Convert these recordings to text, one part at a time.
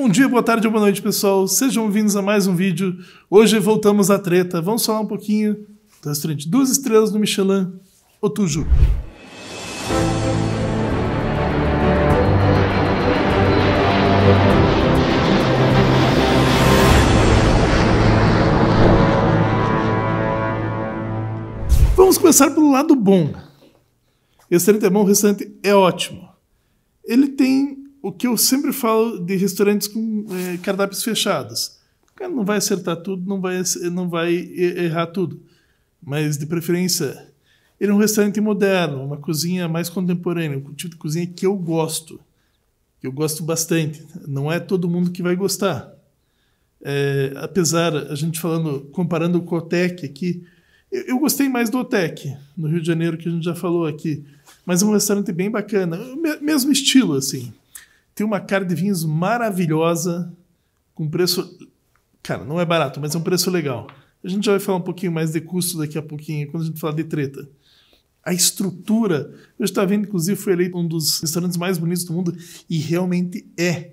Bom dia, boa tarde ou boa noite, pessoal. Sejam bem-vindos a mais um vídeo. Hoje voltamos à treta. Vamos falar um pouquinho do restaurante Duas Estrelas do Michelin, Otuju. Vamos começar pelo lado bom. Esse restaurante é bom, o restaurante é ótimo. Ele tem o que eu sempre falo de restaurantes com é, cardápios fechados. O cara não vai acertar tudo, não vai, não vai errar tudo. Mas, de preferência, ele é um restaurante moderno, uma cozinha mais contemporânea, um tipo de cozinha que eu gosto, que eu gosto bastante. Não é todo mundo que vai gostar. É, apesar, a gente falando, comparando com o Cotec aqui, eu, eu, gostei mais do Otec, no Rio de Janeiro, que a gente já falou aqui. Mas é um restaurante bem bacana, mesmo estilo, assim. Tem uma cara de vinhos maravilhosa, com preço. Cara, não é barato, mas é um preço legal. A gente já vai falar um pouquinho mais de custo daqui a pouquinho, quando a gente falar de treta. A estrutura, eu estava vendo, inclusive, foi eleito um dos restaurantes mais bonitos do mundo, e realmente é.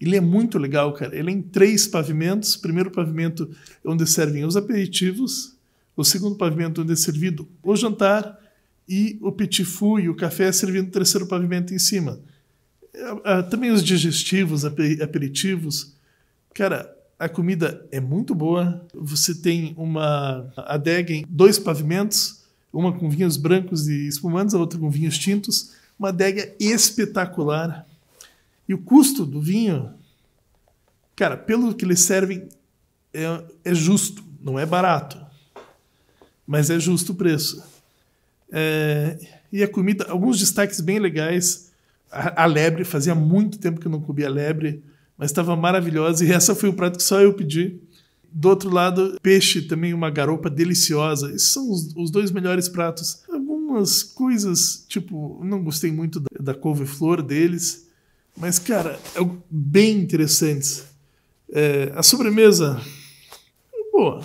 Ele é muito legal, cara. Ele é em três pavimentos. O primeiro pavimento é onde servem os aperitivos, o segundo pavimento é onde é servido o jantar, e o petit e o café é servido no terceiro pavimento em cima. Ah, ah, também os digestivos, aperitivos. Cara, a comida é muito boa. Você tem uma adega em dois pavimentos, uma com vinhos brancos e espumantes, a outra com vinhos tintos. Uma adega espetacular. E o custo do vinho, cara, pelo que eles servem, é, é justo. Não é barato, mas é justo o preço. É, e a comida, alguns destaques bem legais a, lebre, fazia muito tempo que eu não comia lebre, mas estava maravilhosa e essa foi o prato que só eu pedi. Do outro lado, peixe também, uma garopa deliciosa. Esses são os, os dois melhores pratos. Algumas coisas, tipo, não gostei muito da, da couve-flor deles, mas, cara, é bem interessantes. É, a sobremesa, boa,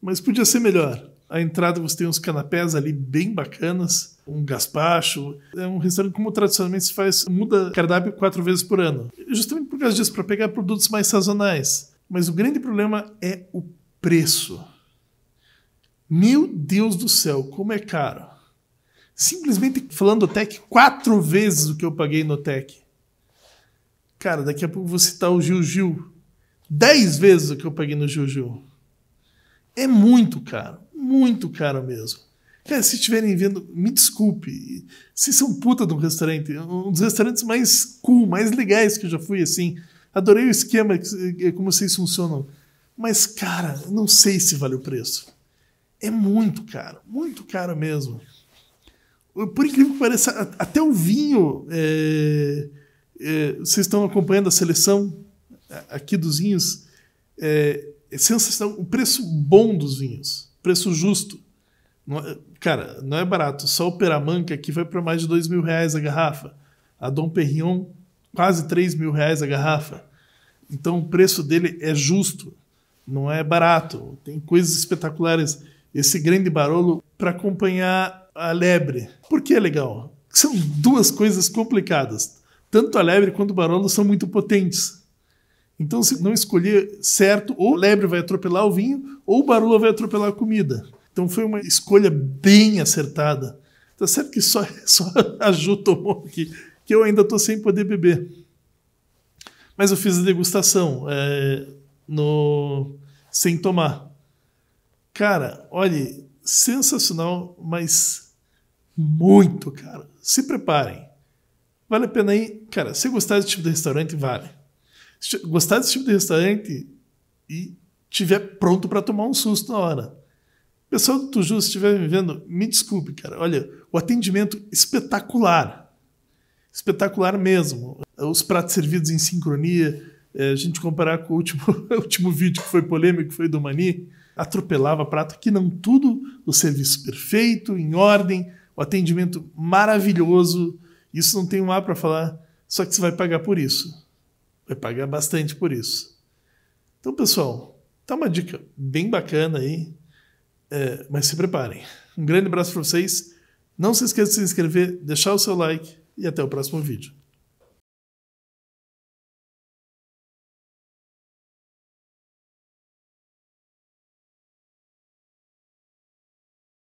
mas podia ser melhor. A entrada você tem uns canapés ali bem bacanas, um gaspacho. É um restaurante como tradicionalmente se faz, muda cardápio quatro vezes por ano. Justamente por causa disso, para pegar produtos mais sazonais. Mas o grande problema é o preço. Meu Deus do céu, como é caro. Simplesmente falando Tech quatro vezes o que eu paguei no Tech. Cara, daqui a pouco vou citar o Gil Gil. Dez vezes o que eu paguei no Gil Gil. É muito caro muito caro mesmo. Cara, se estiverem vendo, me desculpe. Vocês são puta de um restaurante. Um dos restaurantes mais cool, mais legais que eu já fui, assim. Adorei o esquema, eh, como vocês funcionam. Mas, cara, não sei se vale o preço. É muito caro, muito caro mesmo. Por incrível que pareça, até o vinho. É, é, vocês estão acompanhando a seleção aqui dos vinhos. É, é sensacional o preço bom dos vinhos preço justo. Não, é, cara, não é barato. Só o Peramanca aqui vai para mais de dois mil reais a garrafa. A Dom Perignon, quase três mil reais a garrafa. Então o preço dele é justo, não é barato. Tem coisas espetaculares. Esse grande barolo para acompanhar a lebre. Por que é legal? São duas coisas complicadas. Tanto a lebre quanto o barolo são muito potentes. Então, se não escolher certo, ou lebre vai atropelar o vinho, ou barula vai atropelar a comida. Então, foi uma escolha bem acertada. Tá certo que só, só a Ju tomou aqui, que eu ainda estou sem poder beber. Mas eu fiz a degustação é, no sem tomar. Cara, olha, sensacional, mas muito, cara. Se preparem. Vale a pena ir. Cara, se gostar desse tipo de restaurante, vale gostar desse tipo de restaurante e tiver pronto para tomar um susto na hora. Pessoal do Tuju, se estiver me vendo, me desculpe, cara. Olha, o atendimento espetacular. Espetacular mesmo. Os pratos servidos em sincronia. É, a gente comparar com o último, o último vídeo que foi polêmico, foi do Mani. Atropelava prato aqui, não tudo. O serviço perfeito, em ordem. O atendimento maravilhoso. Isso não tem um A para falar. Só que você vai pagar por isso vai pagar bastante por isso. Então, pessoal, tá uma dica bem bacana aí, é, mas se preparem. Um grande abraço para vocês. Não se esqueça de se inscrever, deixar o seu like e até o próximo vídeo.